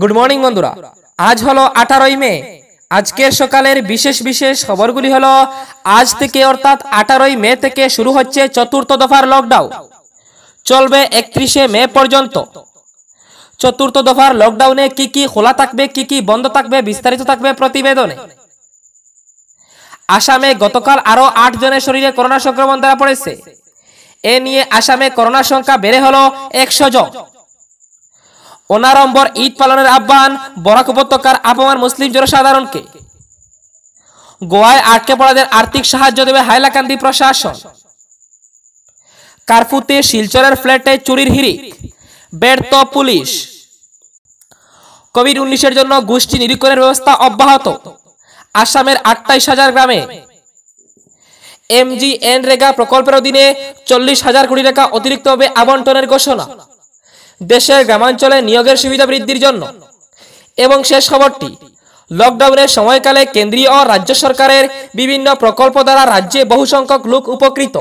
good morning বন্ধুরা আজ হলো আঠারোই মে আজকের সকালের বিশেষ বিশেষ খবরগুলি হলো আজ থেকে অর্থাৎ আঠারোই মে থেকে শুরু হচ্ছে চতুর্থ দফার লকডাউন চলবে একত্রিশে মে পর্যন্ত চতুর্থ দফার লকডাউনে কি কি খোলা থাকবে কি কি বন্ধ থাকবে বিস্তারিত থাকবে প্রতিবেদনে আসামে গতকাল আরও আট জনের শরীরে করোনা সংক্রমণ ধরা পড়েছে এ নিয়ে আসামে করোনা সংখ্যা বেড়ে হলো একশো জন অনারম্বর ঈদ পালনের আহ্বান বরাক উপত্যকার আবহাওয়ার মুসলিম জনসাধারণকে গোয়ায় আটকে পড়াদের আর্থিক সাহায্য দেবে হাইলাকান্দি প্রশাসন কারফুতে শিলচরের ফ্ল্যাটে চুরির হিরিক ব্যর্থ পুলিশ কোভিড উনিশের জন্য গোষ্ঠী নিরীক্ষণের ব্যবস্থা অব্যাহত আসামের আটটাইশ হাজার গ্রামে এমজিএন রেগা প্রকল্পের অধীনে চল্লিশ হাজার কোটি টাকা অতিরিক্তভাবে আবন্টনের ঘোষণা দেশের গ্রামাঞ্চলে নিয়োগের সুবিধা বৃদ্ধির জন্য এবং শেষ খবরটি লকডাউনের সময়কালে কেন্দ্রীয় ও রাজ্য সরকারের বিভিন্ন প্রকল্প দ্বারা রাজ্যে বহু সংখ্যক লোক উপকৃত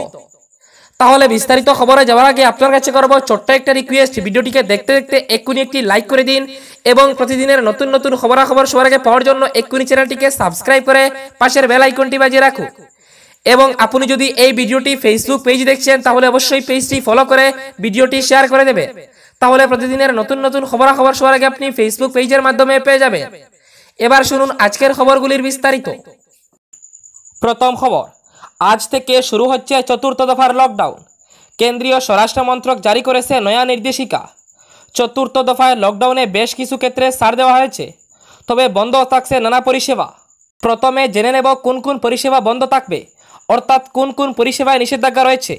তাহলে বিস্তারিত খবরে যাওয়ার আগে আপনার কাছে করব ছোট্ট একটা রিকোয়েস্ট ভিডিওটিকে দেখতে দেখতে এক্ষুনি একটি লাইক করে দিন এবং প্রতিদিনের নতুন নতুন খবরাখবর সবার আগে পাওয়ার জন্য এক্ষুনি চ্যানেলটিকে সাবস্ক্রাইব করে পাশের বেল আইকনটি বাজিয়ে রাখুন এবং আপনি যদি এই ভিডিওটি ফেসবুক পেজ দেখছেন তাহলে অবশ্যই পেজটি ফলো করে ভিডিওটি শেয়ার করে দেবে তাহলে প্রতিদিনের নতুন নতুন খবরাখবর সবার আগে আপনি ফেসবুক পেজের মাধ্যমে পেয়ে যাবেন এবার শুনুন আজকের খবরগুলির বিস্তারিত প্রথম খবর আজ থেকে শুরু হচ্ছে চতুর্থ দফার লকডাউন কেন্দ্রীয় স্বরাষ্ট্র মন্ত্রক জারি করেছে নয়া নির্দেশিকা চতুর্থ দফায় লকডাউনে বেশ কিছু ক্ষেত্রে ছাড় দেওয়া হয়েছে তবে বন্ধ থাকছে নানা পরিষেবা প্রথমে জেনে নেব কোন কোন পরিষেবা বন্ধ থাকবে অর্থাৎ কোন কোন পরিষেবায় নিষেধাজ্ঞা রয়েছে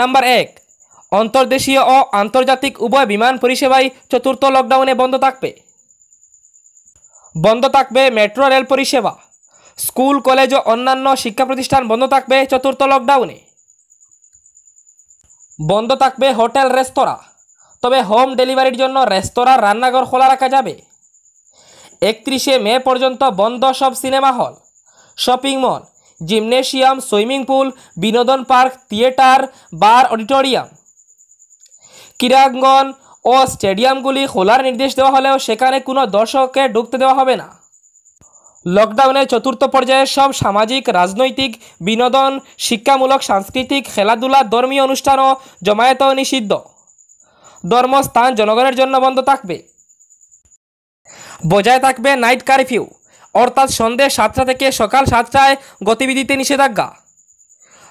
নাম্বার এক অন্তর্দেশীয় ও আন্তর্জাতিক উভয় বিমান পরিষেবাই চতুর্থ লকডাউনে বন্ধ থাকবে বন্ধ থাকবে মেট্রো রেল পরিষেবা স্কুল কলেজ ও অন্যান্য শিক্ষা প্রতিষ্ঠান বন্ধ থাকবে চতুর্থ লকডাউনে বন্ধ থাকবে হোটেল রেস্তোরাঁ তবে হোম ডেলিভারির জন্য রেস্তোরাঁ রান্নাঘর খোলা রাখা যাবে একত্রিশে মে পর্যন্ত বন্ধ সব cinema hall shopping mall gymnasium swimming pool বিনোদন পার্ক থিয়েটার বার অডিটোরিয়াম ক্রীড়াঙ্গন ও স্টেডিয়ামগুলি খোলার নির্দেশ দেওয়া হলেও সেখানে কোনো দর্শককে ঢুকতে দেওয়া হবে না লকডাউনের চতুর্থ পর্যায়ে সব সামাজিক রাজনৈতিক বিনোদন শিক্ষামূলক সাংস্কৃতিক খেলাধুলা ধর্মীয় অনুষ্ঠান ও জমায়েত নিষিদ্ধ ধর্মস্থান জনগণের জন্য বন্ধ থাকবে বজায় থাকবে নাইট কারফিউ অর্থাৎ সন্ধ্যে সাতটা থেকে সকাল সাতটায় গতিবিধিতে নিষেধাজ্ঞা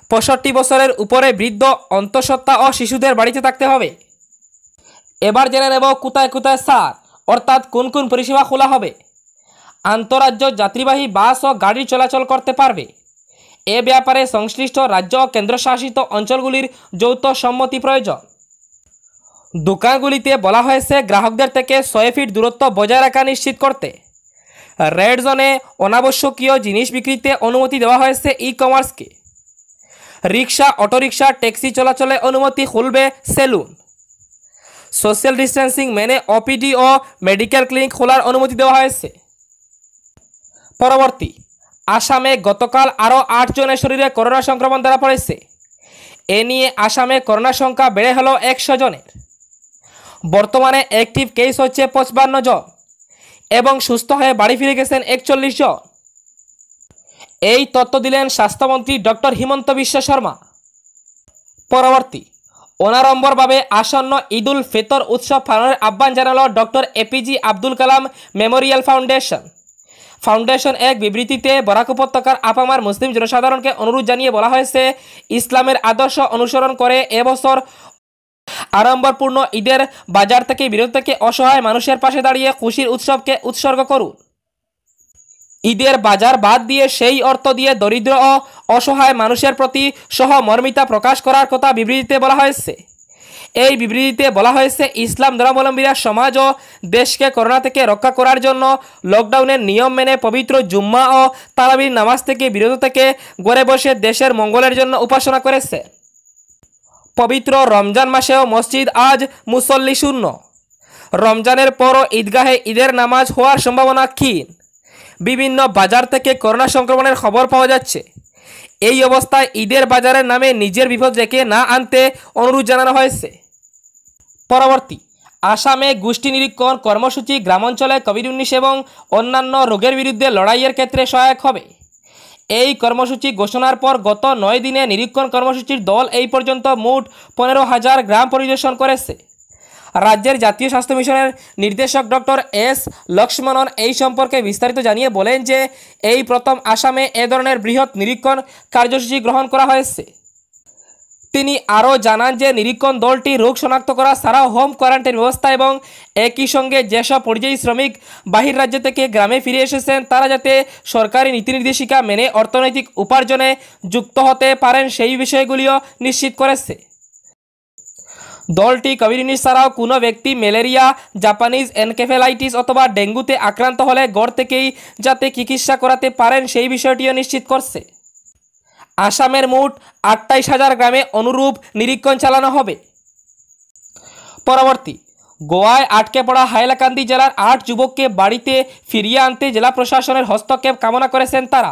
পঁয়ষট্টি বছরের উপরে বৃদ্ধ অন্তঃসত্ত্বা ও শিশুদের বাড়িতে থাকতে হবে এবার জেনে নেব কোথায় কোথায় সার অর্থাৎ কোন কোন পরিষেবা খোলা হবে আন্তরাজ্য যাত্রীবাহী বাস ও গাড়ি চলাচল করতে পারবে এ ব্যাপারে সংশ্লিষ্ট রাজ্য ও কেন্দ্রশাসিত অঞ্চলগুলির যৌথ সম্মতি প্রয়োজন দোকানগুলিতে বলা হয়েছে গ্রাহকদের থেকে ছয় ফিট দূরত্ব বজায় রাখা নিশ্চিত করতে রেড জোনে অনাবশ্যকীয় জিনিস বিক্রিতে অনুমতি দেওয়া হয়েছে ই কমার্সকে রিক্সা অটোরিকশা ট্যাক্সি চলাচলে অনুমতি খুলবে সেলুন সোশ্যাল ডিস্টেন্সিং মেনে ওপিডি ও মেডিকেল ক্লিনিক খোলার অনুমতি দেওয়া হয়েছে পরবর্তী আসামে গতকাল আরও আটজনের শরীরে করোনা সংক্রমণ ধরা পড়েছে এ নিয়ে আসামে করোনা সংখ্যা বেড়ে হলো একশো জনের বর্তমানে অ্যাক্টিভ কেস হচ্ছে পঁচপান্ন জন এবং সুস্থ হয়ে বাড়ি ফিরে গেছেন একচল্লিশ জন এই তত্ত্ব দিলেন স্বাস্থ্যমন্ত্রী ডক্টর হিমন্ত বিশ্ব শর্মা পরবর্তী অনারম্বরভাবে আসন্ন ঈদুল ফিতর উৎসব পালনের আহ্বান জানালো doctor APJ Abdul Kalam memorial foundation foundation এক বিবৃতিতে বরাক উপত্যকার আপামার মুসলিম জনসাধারণকে অনুরোধ জানিয়ে বলা হয়েছে ইসলামের আদর্শ অনুসরণ করে এবছর আড়ম্বরপূর্ণ ঈদের বাজার থেকে বিরত থেকে অসহায় মানুষের পাশে দাঁড়িয়ে খুশির উৎসবকে উৎসর্গ করুন ঈদের বাজার বাদ দিয়ে সেই অর্থ দিয়ে দরিদ্র ও অসহায় মানুষের প্রতি সহমর্মিতা প্রকাশ করার কথা বিবৃতিতে বলা হয়েছে এই বিবৃতিতে বলা হয়েছে ইসলাম ধর্মাবলম্বীরা সমাজ ও দেশকে করোনা থেকে রক্ষা করার জন্য লকডাউনের নিয়ম মেনে পবিত্র জুম্মা ও তারাবির নামাজ থেকে বিরত থেকে গড়ে বসে দেশের মঙ্গলের জন্য উপাসনা করেছে পবিত্র রমজান মাসেও মসজিদ আজ মুসল্লি শূন্য রমজানের পরও ঈদগাহে ঈদের নামাজ হওয়ার সম্ভাবনা ক্ষীণ বিভিন্ন বাজার থেকে করোনা সংক্রমণের খবর পাওয়া যাচ্ছে এই অবস্থায় ঈদের বাজারের নামে নিজের বিপদ ডেকে না আনতে অনুরোধ জানানো হয়েছে পরবর্তী আসামে গোষ্ঠী নিরীক্ষণ কর্মসূচি গ্রামাঞ্চলে কোভিড উনিশ এবং অন্যান্য রোগের বিরুদ্ধে লড়াইয়ের ক্ষেত্রে সহায়ক হবে এই কর্মসূচি ঘোষণার পর গত নয় দিনে নিরীক্ষণ কর্মসূচির দল এই পর্যন্ত মোট পনেরো হাজার গ্রাম পরিদর্শন করেছে রাজ্যের জাতীয় স্বাস্থ্য মিশনের নির্দেশক ডক্টর এস লক্ষ্মণন এই সম্পর্কে বিস্তারিত জানিয়ে বলেন যে এই প্রথম আসামে এ ধরনের বৃহৎ নিরীক্ষণ কার্যসূচি গ্রহণ করা হয়েছে তিনি আরও জানান যে নিরীক্ষণ দলটি রোগ শনাক্ত করা ছাড়াও হোম কোয়ারেন্টাইন ব্যবস্থা এবং একই সঙ্গে যেসব পরিযায়ী শ্রমিক বাহির রাজ্য থেকে গ্রামে ফিরে এসেছেন তারা যাতে সরকারি নীতি নির্দেশিকা মেনে অর্থনৈতিক উপার্জনে যুক্ত হতে পারেন সেই বিষয়গুলিও নিশ্চিত করেছে দলটি কমিউনিটি ছাড়াও কোনো ব্যক্তি ম্যালেরিয়া জাপানিজ এনকেফেলাইটিস অথবা ডেঙ্গুতে আক্রান্ত হলে গড় থেকেই যাতে চিকিৎসা করাতে পারেন সেই বিষয়টিও নিশ্চিত করছে আসামের মোট আটটাইশ হাজার গ্রামে অনুরূপ নিরীক্ষণ চালানো হবে পরবর্তী গোয়ায় আটকে পড়া হাইলাকান্দি জেলার আট যুবককে বাড়িতে ফিরিয়ে আনতে জেলা প্রশাসনের হস্তক্ষেপ কামনা করেছেন তারা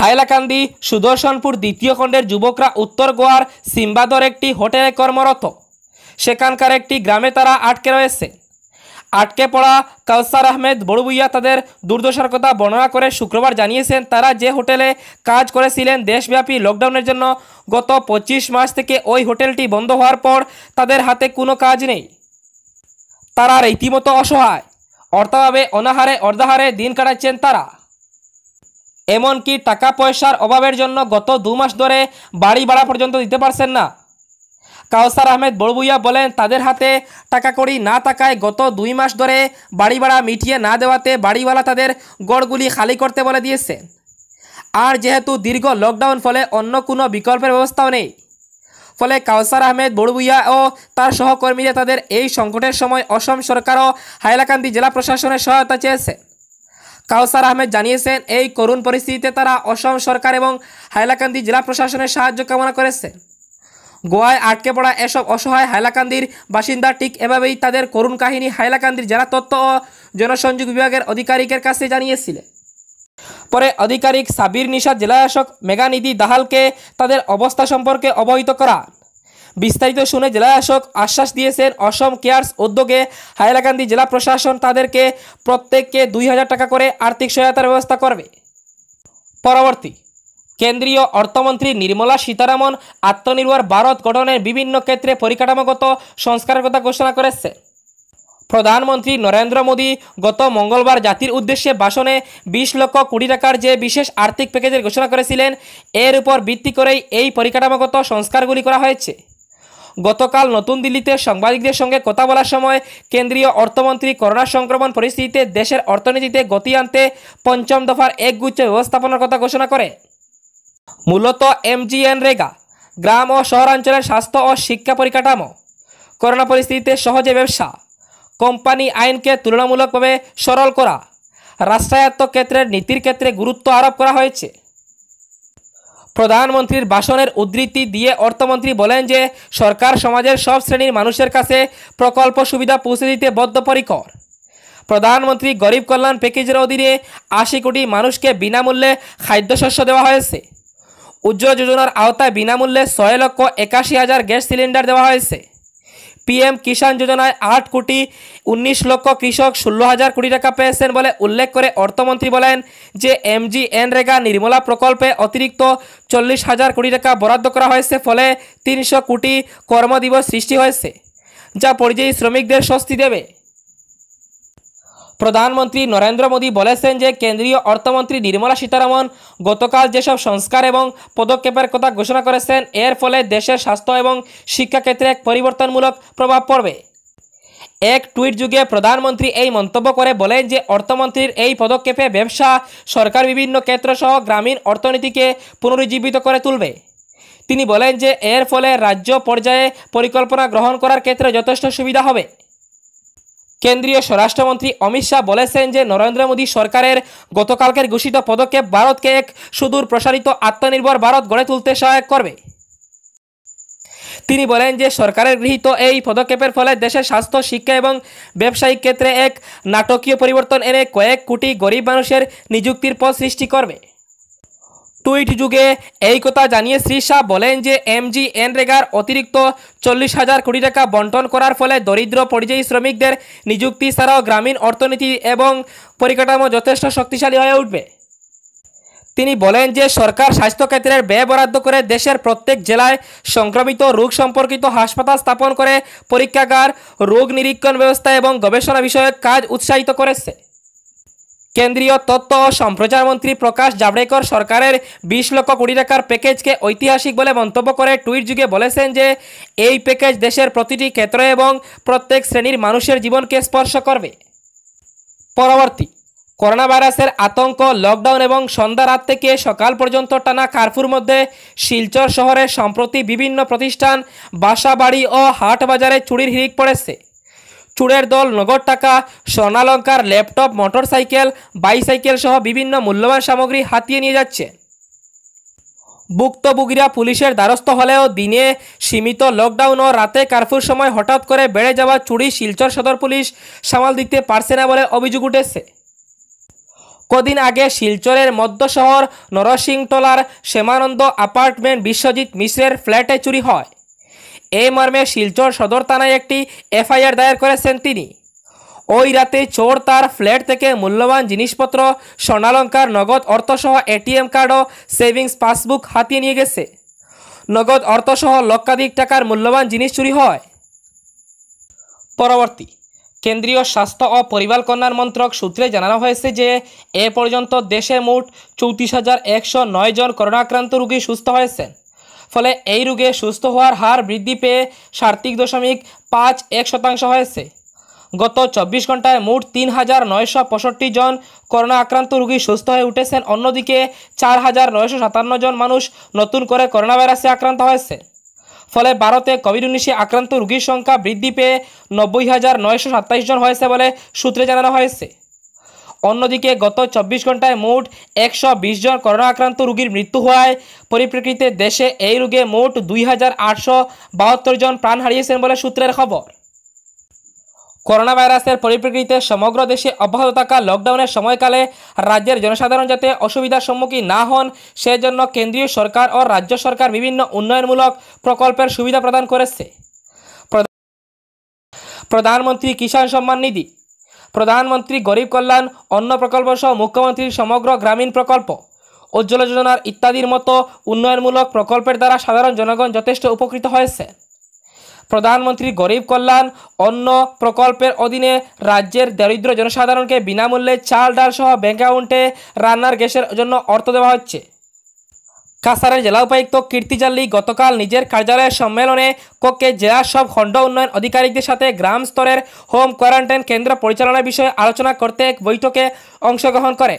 হাইলাকান্দি সুদর্শনপুর দ্বিতীয় খণ্ডের যুবকরা উত্তর গোয়ার সিম্বাদর একটি হোটেলে কর্মরত সেখানকার একটি গ্রামে তারা আটকে রয়েছে আটকে পড়া কালসার আহমেদ বড়বুইয়া তাদের দুর্দশার কথা বর্ণনা করে শুক্রবার জানিয়েছেন তারা যে হোটেলে কাজ করেছিলেন দেশব্যাপী লকডাউনের জন্য গত ২৫ মাস থেকে ওই হোটেলটি বন্ধ হওয়ার পর তাদের হাতে কোনো কাজ নেই তারা রীতিমতো অসহায় অর্থাভাবে অনাহারে অর্ধাহারে দিন কাটাচ্ছেন তারা এমনকি টাকা পয়সার অভাবের জন্য গত দু মাস ধরে বাড়ি ভাড়া পর্যন্ত দিতে পারছেন না কাউসার আহমেদ বড়বুইয়া বলেন তাদের হাতে টাকা করি না থাকায় গত দুই মাস ধরে বাড়ি ভাড়া মিটিয়ে না দেওয়াতে বাড়িওয়ালা তাদের গড়গুলি খালি করতে বলে দিয়েছে আর যেহেতু দীর্ঘ লকডাউন ফলে অন্য কোনো বিকল্পের ব্যবস্থাও নেই ফলে কাউসার আহমেদ বড়বুইয়া ও তার সহকর্মীরা তাদের এই সংকটের সময় অসম সরকার ও হাইলাকান্দি জেলা প্রশাসনের সহায়তা চেয়েছে কাউসার আহমেদ জানিয়েছেন এই করুণ পরিস্থিতিতে তারা অসম সরকার এবং হাইলাকান্দি জেলা প্রশাসনের সাহায্য কামনা করেছে গোয়ায় আটকে পড়া এসব অসহায় হাইলাকান্দির বাসিন্দা ঠিক এভাবেই তাদের করুণ কাহিনী হাইলাকান্দির জেলা তথ্য ও জনসংযোগ বিভাগের আধিকারিকের কাছে জানিয়েছিলেন পরে আধিকারিক সাবির নিশা জেলাশাসক মেগানিধি দাহালকে তাদের অবস্থা সম্পর্কে অবহিত করা বিস্তারিত শুনে জেলাশাসক আশ্বাস দিয়েছেন অসম কেয়ার্স উদ্যোগে হাইলাকান্দি জেলা প্রশাসন তাদেরকে প্রত্যেককে দুই হাজার টাকা করে আর্থিক সহায়তার ব্যবস্থা করবে পরবর্তী কেন্দ্রীয় অর্থমন্ত্রী নির্মলা সীতারামন আত্মনির্ভর ভারত গঠনের বিভিন্ন ক্ষেত্রে পরিকাঠামোগত সংস্কারের কথা ঘোষণা করেছে প্রধানমন্ত্রী নরেন্দ্র মোদী গত মঙ্গলবার জাতির উদ্দেশ্যে ভাষণে বিশ লক্ষ কোটি টাকার যে বিশেষ আর্থিক প্যাকেজের ঘোষণা করেছিলেন এর উপর ভিত্তি করেই এই পরিকাঠামোগত সংস্কারগুলি করা হয়েছে গতকাল নতুন দিল্লিতে সাংবাদিকদের সঙ্গে কথা বলার সময় কেন্দ্রীয় অর্থমন্ত্রী করোনা সংক্রমণ পরিস্থিতিতে দেশের অর্থনীতিতে গতি আনতে পঞ্চম দফার একগুচ্ছ ব্যবস্থাপনার কথা ঘোষণা করে মূলত রেগা গ্রাম ও শহরাঞ্চলের স্বাস্থ্য ও শিক্ষা পরিকাঠামো করোনা পরিস্থিতিতে সহজে ব্যবসা কোম্পানি আইনকে তুলনামূলকভাবে সরল করা রাষ্ট্রায়ত্ত ক্ষেত্রের নীতির ক্ষেত্রে গুরুত্ব আরোপ করা হয়েছে প্রধানমন্ত্রীর ভাষণের উদ্ধৃতি দিয়ে অর্থমন্ত্রী বলেন যে সরকার সমাজের সব শ্রেণীর মানুষের কাছে প্রকল্প সুবিধা পৌঁছে দিতে বদ্ধপরিকর প্রধানমন্ত্রী গরিব কল্যাণ প্যাকেজের অধীনে আশি কোটি মানুষকে বিনামূল্যে খাদ্যশস্য দেওয়া হয়েছে উজ্জ্বলা যোজনার আওতায় বিনামূল্যে ছয় লক্ষ একাশি হাজার গ্যাস সিলিন্ডার দেওয়া হয়েছে পিএম কিষাণ যোজনায় আট কোটি উনিশ লক্ষ কৃষক ষোলো হাজার কোটি টাকা পেয়েছেন বলে উল্লেখ করে অর্থমন্ত্রী বলেন যে এমজি রেগা নির্মলা প্রকল্পে অতিরিক্ত চল্লিশ হাজার কোটি টাকা বরাদ্দ করা হয়েছে ফলে তিনশো কোটি কর্মদিবস সৃষ্টি হয়েছে যা পরিযায়ী শ্রমিকদের স্বস্তি দেবে প্রধানমন্ত্রী নরেন্দ্র মোদী বলেছেন যে কেন্দ্রীয় অর্থমন্ত্রী নির্মলা সীতারামন গতকাল যেসব সংস্কার এবং পদক্ষেপের কথা ঘোষণা করেছেন এর ফলে দেশের স্বাস্থ্য এবং শিক্ষাক্ষেত্রে এক পরিবর্তনমূলক প্রভাব পড়বে এক টুইট যুগে প্রধানমন্ত্রী এই মন্তব্য করে বলেন যে অর্থমন্ত্রীর এই পদক্ষেপে ব্যবসা সরকার বিভিন্ন ক্ষেত্র সহ গ্রামীণ অর্থনীতিকে পুনরুজ্জীবিত করে তুলবে তিনি বলেন যে এর ফলে রাজ্য পর্যায়ে পরিকল্পনা গ্রহণ করার ক্ষেত্রে যথেষ্ট সুবিধা হবে কেন্দ্রীয় স্বরাষ্ট্রমন্ত্রী অমিত শাহ বলেছেন যে নরেন্দ্র মোদী সরকারের গতকালকের ঘোষিত পদক্ষেপ ভারতকে এক সুদূর প্রসারিত আত্মনির্ভর ভারত গড়ে তুলতে সহায়ক করবে তিনি বলেন যে সরকারের গৃহীত এই পদক্ষেপের ফলে দেশের স্বাস্থ্য শিক্ষা এবং ব্যবসায়িক ক্ষেত্রে এক নাটকীয় পরিবর্তন এনে কয়েক কোটি গরিব মানুষের নিযুক্তির পথ সৃষ্টি করবে টুইট যুগে এই কথা জানিয়ে শ্রী শাহ বলেন যে এমজি এনরেগার অতিরিক্ত চল্লিশ হাজার কোটি টাকা বন্টন করার ফলে দরিদ্র পরিযায়ী শ্রমিকদের নিযুক্তি ছাড়াও গ্রামীণ অর্থনীতি এবং পরিকাঠামো যথেষ্ট শক্তিশালী হয়ে উঠবে তিনি বলেন যে সরকার স্বাস্থ্যক্ষেত্রের ব্যয় বরাদ্দ করে দেশের প্রত্যেক জেলায় সংক্রমিত রোগ সম্পর্কিত হাসপাতাল স্থাপন করে পরীক্ষাগার রোগ নিরীক্ষণ ব্যবস্থা এবং গবেষণা বিষয়ক কাজ উৎসাহিত করেছে কেন্দ্রীয় তথ্য ও সম্প্রচার মন্ত্রী প্রকাশ জাভড়েকর সরকারের বিশ লক্ষ কোটি টাকার প্যাকেজকে ঐতিহাসিক বলে মন্তব্য করে টুইট যুগে বলেছেন যে এই প্যাকেজ দেশের প্রতিটি ক্ষেত্র এবং প্রত্যেক শ্রেণীর মানুষের জীবনকে স্পর্শ করবে পরবর্তী করোনা ভাইরাসের আতঙ্ক লকডাউন এবং সন্ধ্যা রাত থেকে সকাল পর্যন্ত টানা কারফুর মধ্যে শিলচর শহরে সম্প্রতি বিভিন্ন প্রতিষ্ঠান বাসা বাড়ি ও হাট বাজারে চুরির হিড়িক পড়েছে চুড়ের দল নগদ টাকা স্বর্ণালঙ্কার ল্যাপটপ মোটরসাইকেল বাইসাইকেল সহ বিভিন্ন মূল্যবান সামগ্রী হাতিয়ে নিয়ে যাচ্ছে ভুক্তভোগীরা পুলিশের দ্বারস্থ হলেও দিনে সীমিত লকডাউন ও রাতে কার্ফুর সময় হঠাৎ করে বেড়ে যাওয়া চুরি শিলচর সদর পুলিশ সামাল দিতে পারছে না বলে অভিযোগ উঠেছে কদিন আগে শিলচরের মধ্য শহর নরসিংটলার শ্যামানন্দ অ্যাপার্টমেন্ট বিশ্বজিৎ মিশ্রের ফ্ল্যাটে চুরি হয় এই মর্মে শিলচর সদর থানায় একটি এফআইআর দায়ের করেছেন তিনি ওই রাতে চোর তার ফ্ল্যাট থেকে মূল্যবান জিনিসপত্র স্বর্ণালঙ্কার নগদ অর্থসহ এটিএম কার্ড ও সেভিংস পাসবুক হাতিয়ে নিয়ে গেছে নগদ অর্থসহ লক্ষাধিক টাকার মূল্যবান জিনিস চুরি হয় পরবর্তী কেন্দ্রীয় স্বাস্থ্য ও পরিবার কল্যাণ মন্ত্রক সূত্রে জানানো হয়েছে যে এ পর্যন্ত দেশে মোট চৌত্রিশ হাজার একশো নয় জন করোনাক্রান্ত রোগী সুস্থ হয়েছেন ফলে এই রোগে সুস্থ হওয়ার হার বৃদ্ধি পেয়ে সার্থিক দশমিক পাঁচ এক শতাংশ হয়েছে গত চব্বিশ ঘন্টায় মোট তিন হাজার নয়শো পঁয়ষট্টি জন করোনা আক্রান্ত রুগী সুস্থ হয়ে উঠেছেন অন্যদিকে চার হাজার নয়শো সাতান্ন জন মানুষ নতুন করে করোনা ভাইরাসে আক্রান্ত হয়েছে ফলে ভারতে কোভিড উনিশে আক্রান্ত রোগীর সংখ্যা বৃদ্ধি পেয়ে নব্বই হাজার নয়শো সাতাইশ জন হয়েছে বলে সূত্রে জানানো হয়েছে অন্যদিকে গত চব্বিশ ঘন্টায় মোট একশো বিশ জন করোনা আক্রান্ত রোগীর মৃত্যু হওয়ায় পরিপ্রেক্ষিতে দেশে এই রোগে মোট দুই জন প্রাণ হারিয়েছেন বলে সূত্রের খবর করোনা ভাইরাসের পরিপ্রেক্ষিতে সমগ্র দেশে অব্যাহত থাকা লকডাউনের সময়কালে রাজ্যের জনসাধারণ যাতে অসুবিধার সম্মুখীন না হন সেজন্য কেন্দ্রীয় সরকার ও রাজ্য সরকার বিভিন্ন উন্নয়নমূলক প্রকল্পের সুবিধা প্রদান করেছে প্রধানমন্ত্রী কিষাণ সম্মান নিধি প্রধানমন্ত্রী গরিব কল্যাণ অন্ন প্রকল্প সহ মুখ্যমন্ত্রীর সমগ্র গ্রামীণ প্রকল্প উজ্জ্বলা যোজনার ইত্যাদির মতো উন্নয়নমূলক প্রকল্পের দ্বারা সাধারণ জনগণ যথেষ্ট উপকৃত হয়েছে প্রধানমন্ত্রী গরিব কল্যাণ অন্ন প্রকল্পের অধীনে রাজ্যের দরিদ্র জনসাধারণকে বিনামূল্যে চাল ডাল সহ ব্যাঙ্ক অ্যাকাউন্টে রান্নার গ্যাসের জন্য অর্থ দেওয়া হচ্ছে কাছাড়ের জেলা উপায়ুক্ত কীর্তি জাল্লি গতকাল নিজের কার্যালয়ের সম্মেলনে কক্ষে জেলার সব খণ্ড উন্নয়ন আধিকারিকদের সাথে গ্রাম স্তরের হোম কোয়ারেন্টাইন কেন্দ্র পরিচালনার বিষয়ে আলোচনা করতে এক বৈঠকে অংশগ্রহণ করে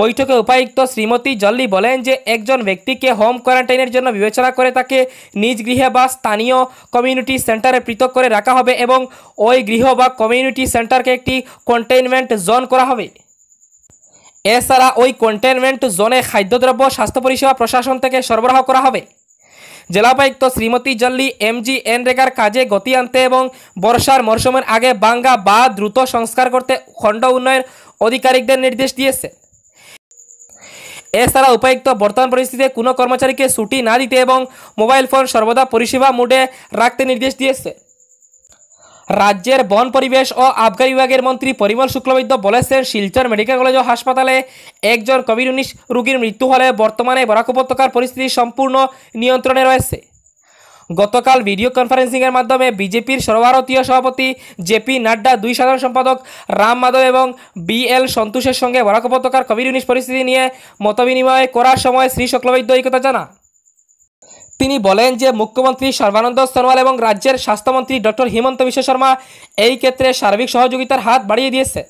বৈঠকে উপায়ুক্ত শ্রীমতী জল্লি বলেন যে একজন ব্যক্তিকে হোম কোয়ারেন্টাইনের জন্য বিবেচনা করে তাকে নিজ গৃহে বা স্থানীয় কমিউনিটি সেন্টারে পৃথক করে রাখা হবে এবং ওই গৃহ বা কমিউনিটি সেন্টারকে একটি কন্টেইনমেন্ট জোন করা হবে এছাড়া ওই কন্টেনমেন্ট জোনে খাদ্যদ্রব্য স্বাস্থ্য পরিষেবা প্রশাসন থেকে সরবরাহ করা হবে জেলা উপায়ুক্ত শ্রীমতী জল্লি এমজি এন রেগার কাজে গতি আনতে এবং বর্ষার মরশুমের আগে বাঙ্গা বা দ্রুত সংস্কার করতে খণ্ড উন্নয়ন অধিকারিকদের নির্দেশ দিয়েছে এছাড়া উপায়ুক্ত বর্তমান পরিস্থিতিতে কোনো কর্মচারীকে ছুটি না দিতে এবং মোবাইল ফোন সর্বদা পরিষেবা মোডে রাখতে নির্দেশ দিয়েছে রাজ্যের বন পরিবেশ ও আবগারি বিভাগের মন্ত্রী পরিমল শুক্লবৈদ্য বলেছেন শিলচর মেডিকেল কলেজ ও হাসপাতালে একজন কোভিড উনিশ রোগীর মৃত্যু হলে বর্তমানে বরাক উপত্যকার পরিস্থিতি সম্পূর্ণ নিয়ন্ত্রণে রয়েছে গতকাল ভিডিও কনফারেন্সিংয়ের মাধ্যমে বিজেপির সর্বভারতীয় সভাপতি জেপি নাড্ডা দুই সাধারণ সম্পাদক রাম মাধব এবং বি এল সন্তোষের সঙ্গে বরাক উপত্যকার কোভিড উনিশ পরিস্থিতি নিয়ে মতবিনিময় করার সময় শ্রী শুক্লবৈদ্য এই কথা জানা তিনি বলেন যে মুখ্যমন্ত্রী সর্বানন্দ সোনোয়াল এবং রাজ্যের স্বাস্থ্যমন্ত্রী ডক্টর হিমন্ত বিশ্ব শর্মা এই ক্ষেত্রে সার্বিক সহযোগিতার হাত বাড়িয়ে দিয়েছে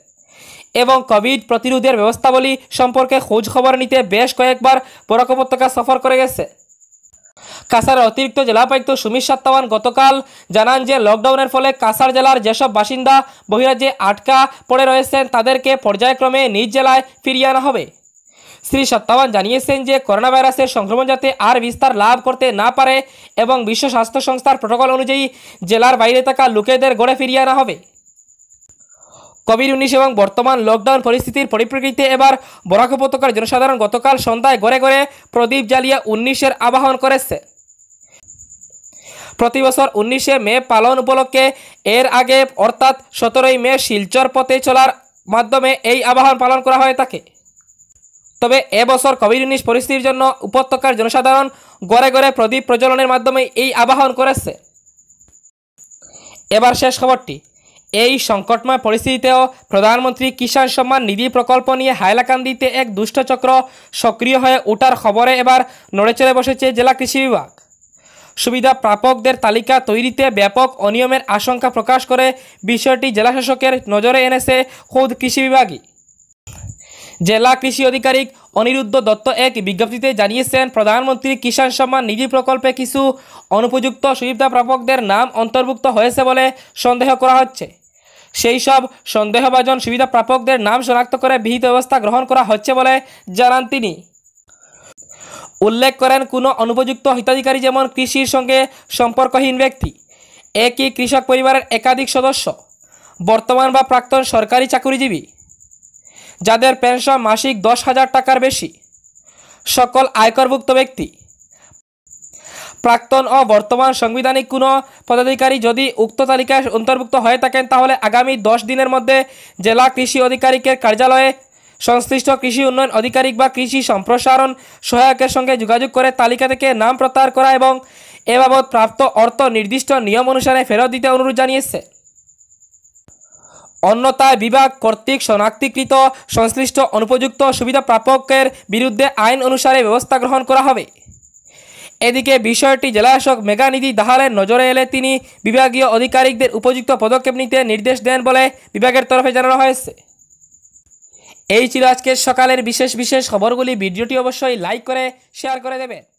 এবং কোভিড প্রতিরোধের ব্যবস্থাবলী সম্পর্কে খোঁজখবর নিতে বেশ কয়েকবার বরাক উপত্যকা সফর করে গেছে কাসার অতিরিক্ত জেলাপায়ুক্ত সুমিত সাত্তাওয়ান গতকাল জানান যে লকডাউনের ফলে কাসার জেলার যেসব বাসিন্দা বহিরাজ্যে আটকা পড়ে রয়েছেন তাদেরকে পর্যায়ক্রমে নিজ জেলায় ফিরিয়ে আনা হবে শ্রী সত্যবান জানিয়েছেন যে করোনা ভাইরাসের সংক্রমণ যাতে আর বিস্তার লাভ করতে না পারে এবং বিশ্ব স্বাস্থ্য সংস্থার প্রোটোকল অনুযায়ী জেলার বাইরে থাকা লোকেদের গড়ে ফিরিয়ে আনা হবে কোভিড উনিশ এবং বর্তমান লকডাউন পরিস্থিতির পরিপ্রেক্ষিতে এবার বরাক উপত্যকার জনসাধারণ গতকাল সন্ধ্যায় ঘরে ঘরে প্রদীপ জ্বালিয়ে উনিশের আবাহন করেছে প্রতি বছর উনিশে মে পালন উপলক্ষে এর আগে অর্থাৎ সতেরোই মে শিলচর পথে চলার মাধ্যমে এই আবাহন পালন করা হয়ে থাকে তবে এবছর কোভিড উনিশ পরিস্থিতির জন্য উপত্যকার জনসাধারণ গড়ে গড়ে প্রদীপ প্রজ্বলনের মাধ্যমে এই আবাহন করেছে এবার শেষ খবরটি এই সংকটময় পরিস্থিতিতেও প্রধানমন্ত্রী কিষাণ সম্মান নিধি প্রকল্প নিয়ে হাইলাকান্দিতে এক দুষ্টচক্র সক্রিয় হয়ে ওঠার খবরে এবার নড়েচড়ে বসেছে জেলা কৃষি বিভাগ সুবিধা প্রাপকদের তালিকা তৈরিতে ব্যাপক অনিয়মের আশঙ্কা প্রকাশ করে বিষয়টি জেলাশাসকের নজরে এনেছে খোদ কৃষি বিভাগই জেলা কৃষি আধিকারিক অনিরুদ্ধ দত্ত এক বিজ্ঞপ্তিতে জানিয়েছেন প্রধানমন্ত্রী কিষাণ সম্মান নিধি প্রকল্পে কিছু অনুপযুক্ত সুবিধা প্রাপকদের নাম অন্তর্ভুক্ত হয়েছে বলে সন্দেহ করা হচ্ছে সেই সব সন্দেহভাজন সুবিধা প্রাপকদের নাম শনাক্ত করে বিহিত ব্যবস্থা গ্রহণ করা হচ্ছে বলে জানান তিনি উল্লেখ করেন কোনো অনুপযুক্ত হিতাধিকারী যেমন কৃষির সঙ্গে সম্পর্কহীন ব্যক্তি একই কৃষক পরিবারের একাধিক সদস্য বর্তমান বা প্রাক্তন সরকারি চাকুরিজীবী যাদের পেনশন মাসিক দশ হাজার টাকার বেশি সকল আয়করভুক্ত ব্যক্তি প্রাক্তন ও বর্তমান সাংবিধানিক কোনো পদাধিকারী যদি উক্ত তালিকায় অন্তর্ভুক্ত হয়ে থাকেন তাহলে আগামী দশ দিনের মধ্যে জেলা কৃষি অধিকারিকের কার্যালয়ে সংশ্লিষ্ট কৃষি উন্নয়ন আধিকারিক বা কৃষি সম্প্রসারণ সহায়কের সঙ্গে যোগাযোগ করে তালিকা থেকে নাম প্রত্যাহার করা এবং এ বাবদ প্রাপ্ত অর্থ নির্দিষ্ট নিয়ম অনুসারে ফেরত দিতে অনুরোধ জানিয়েছে অন্যতায় বিভাগ কর্তৃক শনাক্তিকৃত সংশ্লিষ্ট অনুপযুক্ত সুবিধা প্রাপকের বিরুদ্ধে আইন অনুসারে ব্যবস্থা গ্রহণ করা হবে এদিকে বিষয়টি জেলাশাসক মেঘানিধি দাহালের নজরে এলে তিনি বিভাগীয় অধিকারিকদের উপযুক্ত পদক্ষেপ নিতে নির্দেশ দেন বলে বিভাগের তরফে জানানো হয়েছে এই ছিল আজকের সকালের বিশেষ বিশেষ খবরগুলি ভিডিওটি অবশ্যই লাইক করে শেয়ার করে দেবেন